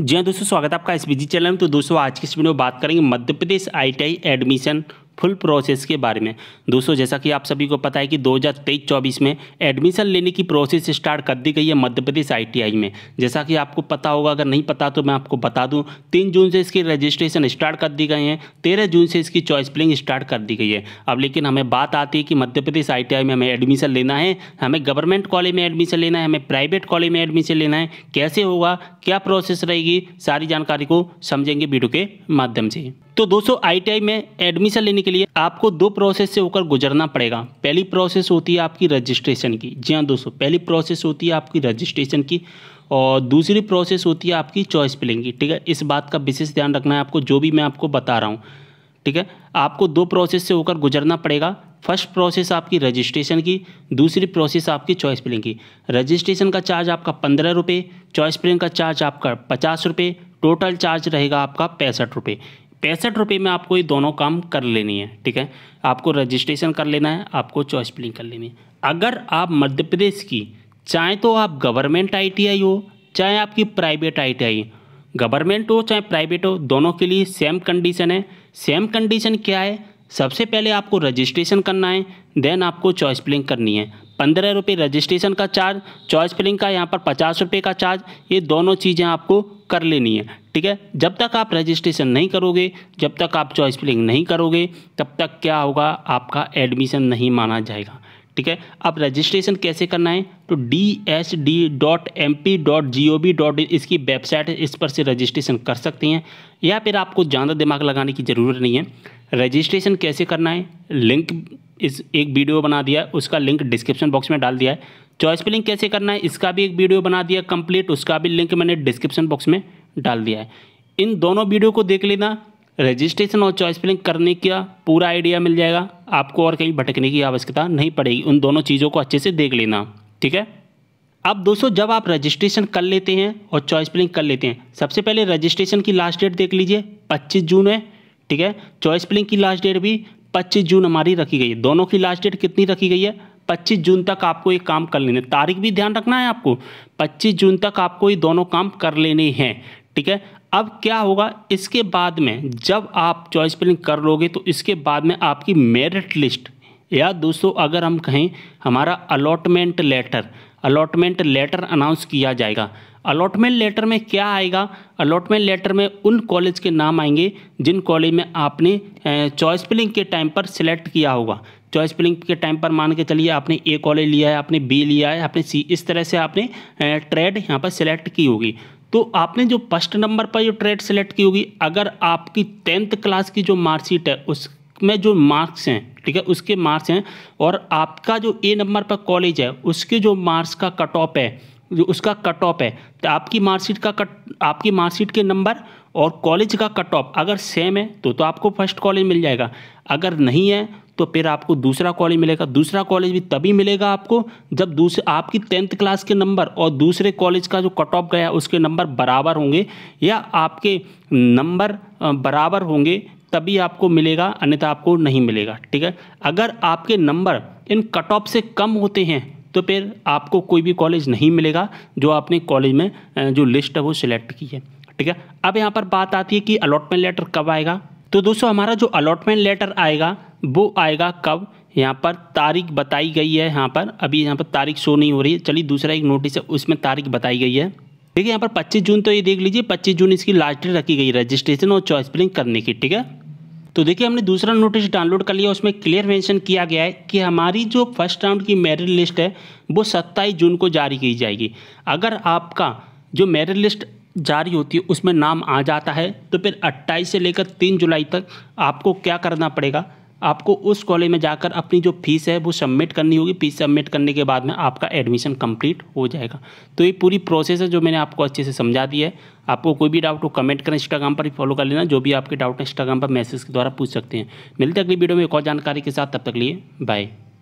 जी हाँ दोस्तों स्वागत है आपका एस बी चैनल में तो दोस्तों आज की इस वीडियो में बात करेंगे Madhya Pradesh ITI admission full process के बारे में दोस्तों जैसा कि आप सभी को पता है कि 2023-24 में एडमिशन लेने की प्रोसेस स्टार्ट कर दी गई है मध्य प्रदेश आईटीआई में जैसा कि आपको पता होगा अगर नहीं पता तो मैं आपको बता दूं तीन जून से इसकी रजिस्ट्रेशन स्टार्ट कर दी गई है तेरह जून से इसकी चॉइस प्लिंग स्टार्ट कर दी गई है अब लेकिन हमें बात आती है कि मध्य प्रदेश आई में हमें एडमिशन लेना है हमें गवर्नमेंट कॉलेज में एडमिशन लेना है हमें प्राइवेट कॉलेज में एडमिशन लेना है कैसे होगा क्या प्रोसेस रहेगी सारी जानकारी को समझेंगे वीडियो के माध्यम से तो दोस्तों आईटीआई में एडमिशन लेने के लिए आपको दो प्रोसेस से होकर गुजरना पड़ेगा पहली प्रोसेस होती है आपकी रजिस्ट्रेशन की जी हाँ दोस्तों पहली प्रोसेस होती है आपकी रजिस्ट्रेशन की और दूसरी प्रोसेस होती है आपकी चॉइस फिलिंग की ठीक है इस बात का विशेष ध्यान रखना है आपको जो भी मैं आपको बता रहा हूँ ठीक है आपको दो प्रोसेस से होकर गुजरना पड़ेगा फर्स्ट प्रोसेस आपकी रजिस्ट्रेशन की दूसरी प्रोसेस आपकी चॉइस फिलिंग की रजिस्ट्रेशन का चार्ज आपका पंद्रह रुपये चॉइस फिलिंग का चार्ज आपका पचास रुपये टोटल चार्ज रहेगा आपका पैंसठ रुपये पैंसठ रुपये में आपको ये दोनों काम कर लेनी है ठीक है आपको रजिस्ट्रेशन कर लेना है आपको चॉइस प्लिंग कर लेनी है अगर आप मध्य प्रदेश की चाहे तो आप गवर्नमेंट आईटीआई हो चाहे आपकी प्राइवेट आईटीआई गवर्नमेंट हो चाहे प्राइवेट हो दोनों के लिए सेम कंडीशन है सेम कंडीशन क्या है सबसे पहले आपको रजिस्ट्रेशन करना है देन आपको चॉइस प्लिंग करनी है पंद्रह रुपये रजिस्ट्रेशन का चार्ज चॉइस प्लिंग का यहाँ पर पचास रुपये का चार्ज ये दोनों चीज़ें आपको कर लेनी है ठीक है जब तक आप रजिस्ट्रेशन नहीं करोगे जब तक आप चॉइस फिलिंग नहीं करोगे तब तक क्या होगा आपका एडमिशन नहीं माना जाएगा ठीक है अब रजिस्ट्रेशन कैसे करना है तो D S D dot M P dot G O B dot इसकी वेबसाइट है इस पर से रजिस्ट्रेशन कर सकते हैं या फिर आपको ज़्यादा दिमाग लगाने की ज़रूरत नहीं है रजिस्ट्रेशन कैसे करना है लिंक इस एक वीडियो बना दिया है उसका लिंक डिस्क्रिप्शन बॉक्स में डाल दिया है चॉइस फिलिंग कैसे करना है इसका भी एक वीडियो बना दिया कंप्लीट उसका भी लिंक मैंने डिस्क्रिप्शन बॉक्स में डाल दिया है इन दोनों वीडियो को देख लेना रजिस्ट्रेशन और चॉइस फिलिंग करने का पूरा आइडिया मिल जाएगा आपको और कहीं भटकने की आवश्यकता नहीं पड़ेगी उन दोनों चीज़ों को अच्छे से देख लेना ठीक है अब दोस्तों जब आप रजिस्ट्रेशन कर लेते हैं और चॉइस फिलिंग कर लेते हैं सबसे पहले रजिस्ट्रेशन की लास्ट डेट देख लीजिए पच्चीस जून है ठीक है चॉइस फिलिंग की लास्ट डेट भी पच्चीस जून हमारी रखी गई है दोनों की लास्ट डेट कितनी रखी गई है पच्चीस जून तक आपको ये काम कर लेने तारीख भी ध्यान रखना है आपको पच्चीस जून तक आपको ये दोनों काम कर लेने हैं ठीक है अब क्या होगा इसके बाद में जब आप चॉइस फिलिंग कर लोगे तो इसके बाद में आपकी मेरिट लिस्ट या दोस्तों अगर हम कहें हमारा allotment letter allotment letter announce किया जाएगा अलॉटमेंट लेटर में क्या आएगा अलॉटमेंट लेटर में उन कॉलेज के नाम आएंगे जिन कॉलेज में आपने चॉइस फिलिंग के टाइम पर सिलेक्ट किया होगा चॉइस फिलिंग के टाइम पर मान के चलिए आपने ए कॉलेज लिया है आपने बी लिया है आपने सी इस तरह से आपने ट्रेड यहाँ पर सिलेक्ट की होगी तो आपने जो फर्स्ट नंबर पर जो ट्रेड सेलेक्ट की होगी अगर आपकी टेंथ क्लास की जो मार्कशीट है उसमें जो मार्क्स हैं ठीक है उसके मार्क्स हैं और आपका जो ए नंबर पर कॉलेज है उसके जो मार्क्स का कट ऑफ है जो उसका कट ऑफ है तो आपकी मार्कशीट का कट आपकी मार्कशीट के नंबर और कॉलेज का कट ऑफ अगर सेम है तो तो आपको फर्स्ट कॉलेज मिल जाएगा अगर नहीं है तो फिर आपको दूसरा कॉलेज मिलेगा दूसरा कॉलेज भी तभी मिलेगा आपको जब दूसरे आपकी टेंथ क्लास के नंबर और दूसरे कॉलेज का जो कट ऑफ गया उसके नंबर बराबर होंगे या आपके नंबर बराबर होंगे तभी आपको मिलेगा अन्यथा आपको नहीं मिलेगा ठीक है अगर आपके नंबर इन कट ऑफ से कम होते हैं तो फिर आपको कोई भी कॉलेज नहीं मिलेगा जो आपने कॉलेज में जो लिस्ट है वो सिलेक्ट की है ठीक है अब यहाँ पर बात आती है कि अलॉटमेंट लेटर कब आएगा तो दोस्तों हमारा जो अलॉटमेंट लेटर आएगा वो आएगा कब यहाँ पर तारीख बताई गई है यहाँ पर अभी यहाँ पर तारीख शो नहीं हो रही है चलिए दूसरा एक नोटिस है उसमें तारीख बताई गई है देखिए यहाँ पर 25 जून तो ये देख लीजिए 25 जून इसकी लास्ट डेट रखी गई रजिस्ट्रेशन और चॉइस फिलिंग करने की ठीक है तो देखिए हमने दूसरा नोटिस डाउनलोड कर लिया उसमें क्लियर मेंशन किया गया है कि हमारी जो फर्स्ट राउंड की मेरिट लिस्ट है वो 27 जून को जारी की जाएगी अगर आपका जो मेरिट लिस्ट जारी होती है उसमें नाम आ जाता है तो फिर अट्ठाईस से लेकर तीन जुलाई तक आपको क्या करना पड़ेगा आपको उस कॉलेज में जाकर अपनी जो फीस है वो सबमिट करनी होगी फीस सबमिट करने के बाद में आपका एडमिशन कंप्लीट हो जाएगा तो ये पूरी प्रोसेस है जो मैंने आपको अच्छे से समझा दी है आपको कोई भी डाउट हो कमेंट करें इंस्टाग्राम पर फॉलो कर लेना जो भी आपके डाउट हैं इंस्टाग्राम पर मैसेज के द्वारा पूछ सकते हैं मिलते अगली वीडियो में एक और जानकारी के साथ तब तक लिए बाय